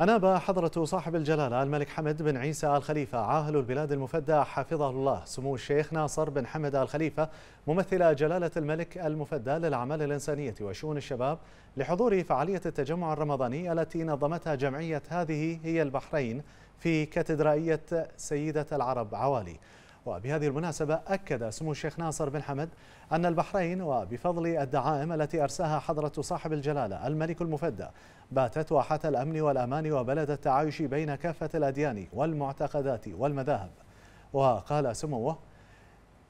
أناب حضرة صاحب الجلالة الملك حمد بن عيسى آل خليفة عاهل البلاد المفدى حفظه الله سمو الشيخ ناصر بن حمد آل خليفة ممثل جلالة الملك المفدى للأعمال الإنسانية وشؤون الشباب لحضور فعالية التجمع الرمضاني التي نظمتها جمعية هذه هي البحرين في كاتدرائية سيدة العرب عوالي وبهذه المناسبة أكد سمو الشيخ ناصر بن حمد أن البحرين وبفضل الدعائم التي أرساها حضرة صاحب الجلالة الملك المفدى باتت واحة الأمن والأمان وبلد التعايش بين كافة الأديان والمعتقدات والمذاهب وقال سموه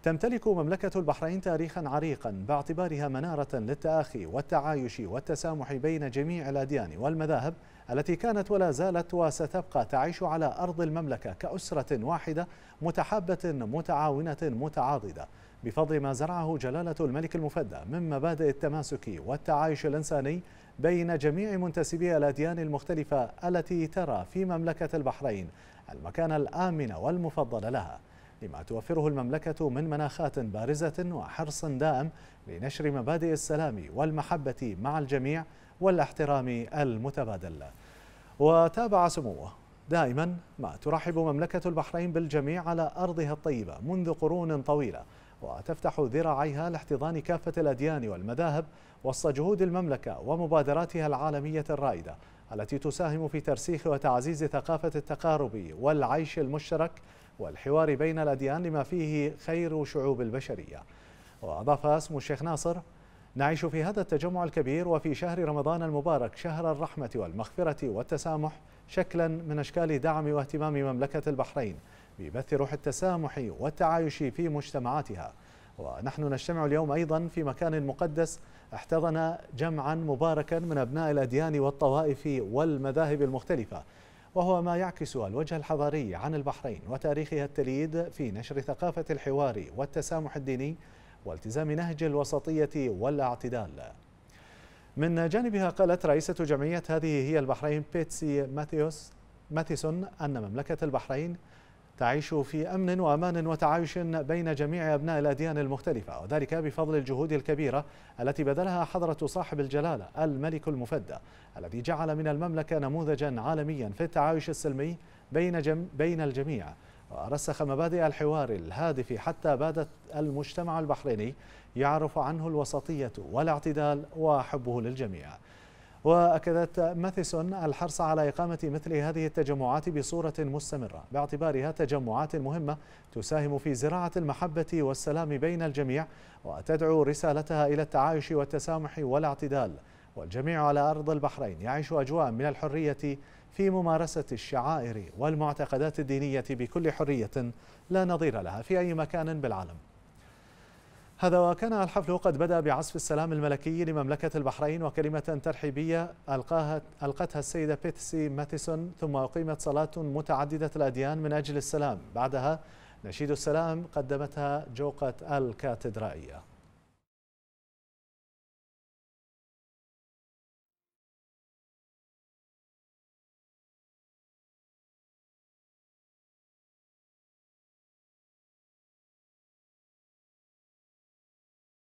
تمتلك مملكة البحرين تاريخا عريقا باعتبارها منارة للتآخي والتعايش والتسامح بين جميع الأديان والمذاهب التي كانت ولا زالت وستبقى تعيش على أرض المملكة كأسرة واحدة متحابة متعاونة متعاضدة بفضل ما زرعه جلالة الملك المفدى من مبادئ التماسك والتعايش الإنساني بين جميع منتسبي الأديان المختلفة التي ترى في مملكة البحرين المكان الآمن والمفضل لها لما توفره المملكة من مناخات بارزة وحرص دائم لنشر مبادئ السلام والمحبة مع الجميع والاحترام المتبادل وتابع سموه دائما ما ترحب مملكة البحرين بالجميع على أرضها الطيبة منذ قرون طويلة وتفتح ذراعيها لاحتضان كافة الأديان والمذاهب وسط جهود المملكة ومبادراتها العالمية الرائدة التي تساهم في ترسيخ وتعزيز ثقافة التقارب والعيش المشترك والحوار بين الأديان لما فيه خير شعوب البشرية وأضاف اسم الشيخ ناصر نعيش في هذا التجمع الكبير وفي شهر رمضان المبارك شهر الرحمة والمغفرة والتسامح شكلا من أشكال دعم واهتمام مملكة البحرين ببث روح التسامح والتعايش في مجتمعاتها ونحن نجتمع اليوم أيضا في مكان مقدس احتضن جمعا مباركا من أبناء الأديان والطوائف والمذاهب المختلفة وهو ما يعكس الوجه الحضاري عن البحرين وتاريخها التليد في نشر ثقافة الحوار والتسامح الديني والتزام نهج الوسطية والاعتدال من جانبها قالت رئيسة جمعية هذه هي البحرين بيتسي ماثيوس ماثيسون أن مملكة البحرين تعيش في أمن وأمان وتعايش بين جميع أبناء الأديان المختلفة وذلك بفضل الجهود الكبيرة التي بذلها حضرة صاحب الجلالة الملك المفدى الذي جعل من المملكة نموذجا عالميا في التعايش السلمي بين, جم بين الجميع ورسخ مبادئ الحوار الهادف حتى بادت المجتمع البحريني يعرف عنه الوسطية والاعتدال وحبه للجميع وأكدت ماثيسون الحرص على إقامة مثل هذه التجمعات بصورة مستمرة باعتبارها تجمعات مهمة تساهم في زراعة المحبة والسلام بين الجميع وتدعو رسالتها إلى التعايش والتسامح والاعتدال والجميع على أرض البحرين يعيش أجواء من الحرية في ممارسة الشعائر والمعتقدات الدينية بكل حرية لا نظير لها في أي مكان بالعالم هذا وكان الحفل قد بدأ بعزف السلام الملكي لمملكة البحرين وكلمة ترحيبية ألقاها ألقتها السيدة بيتسي ماتيسون ثم أقيمت صلاة متعددة الأديان من أجل السلام بعدها نشيد السلام قدمتها جوقة الكاتدرائية